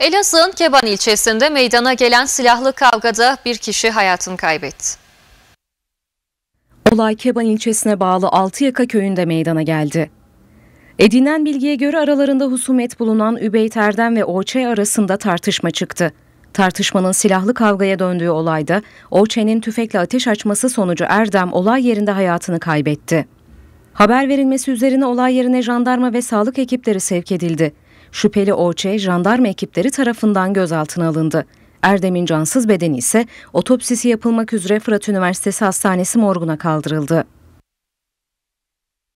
Elazığ'ın Keban ilçesinde meydana gelen silahlı kavgada bir kişi hayatını kaybetti. Olay Keban ilçesine bağlı Altıyaka köyünde meydana geldi. Edinen bilgiye göre aralarında husumet bulunan Übeyt Erdem ve Oğçe arasında tartışma çıktı. Tartışmanın silahlı kavgaya döndüğü olayda Oğçe'nin tüfekle ateş açması sonucu Erdem olay yerinde hayatını kaybetti. Haber verilmesi üzerine olay yerine jandarma ve sağlık ekipleri sevk edildi. Şüpheli Oğçe jandarma ekipleri tarafından gözaltına alındı. Erdem'in cansız bedeni ise otopsisi yapılmak üzere Fırat Üniversitesi Hastanesi morguna kaldırıldı.